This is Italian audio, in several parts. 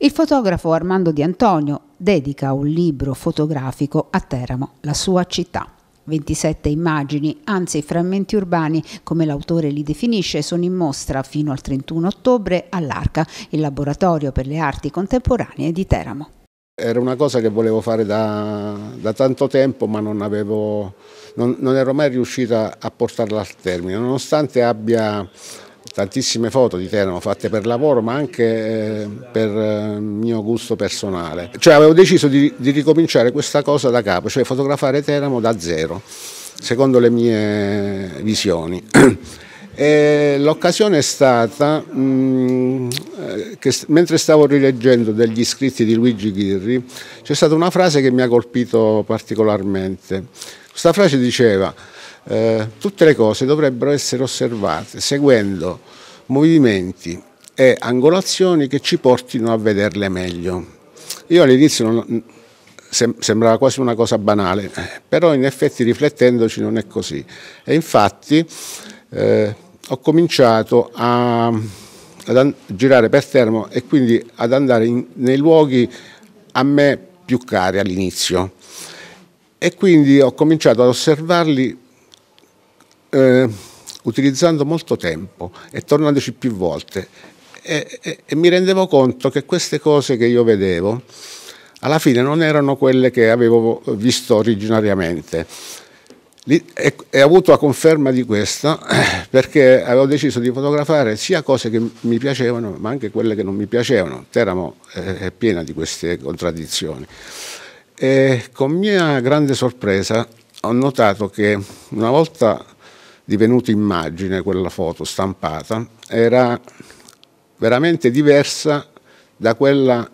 Il fotografo Armando Di Antonio dedica un libro fotografico a Teramo, la sua città. 27 immagini, anzi frammenti urbani, come l'autore li definisce, sono in mostra fino al 31 ottobre all'Arca, il laboratorio per le arti contemporanee di Teramo. Era una cosa che volevo fare da, da tanto tempo ma non, avevo, non, non ero mai riuscita a portarla al termine, nonostante abbia tantissime foto di Teramo fatte per lavoro ma anche eh, per eh, mio gusto personale. Cioè avevo deciso di, di ricominciare questa cosa da capo, cioè fotografare Teramo da zero, secondo le mie visioni. l'occasione è stata mh, mm, eh, che mentre stavo rileggendo degli scritti di Luigi Ghirri c'è stata una frase che mi ha colpito particolarmente. Questa frase diceva eh, tutte le cose dovrebbero essere osservate seguendo movimenti e angolazioni che ci portino a vederle meglio. Io all'inizio sem sembrava quasi una cosa banale, eh, però in effetti riflettendoci non è così. E infatti eh, ho cominciato a, a, girare per Termo e quindi ad andare in, nei luoghi a me più cari all'inizio. E quindi ho cominciato ad osservarli eh, utilizzando molto tempo e tornandoci più volte e, e, e, mi rendevo conto che queste cose che io vedevo alla fine non erano quelle che avevo visto originariamente. e, ho avuto la conferma di questo perché avevo deciso di fotografare sia cose che mi piacevano ma anche quelle che non mi piacevano. Teramo eh, è piena di queste contraddizioni. E con mia grande sorpresa ho notato che una volta divenuta immagine quella foto stampata, era veramente diversa da quella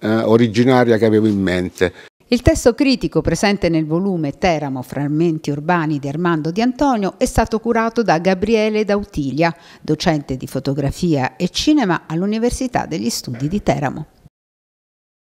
eh, originaria che avevo in mente. Il testo critico presente nel volume Teramo Frammenti Urbani di Armando Di Antonio è stato curato da Gabriele Dautilia, docente di fotografia e cinema all'Università degli Studi di Teramo.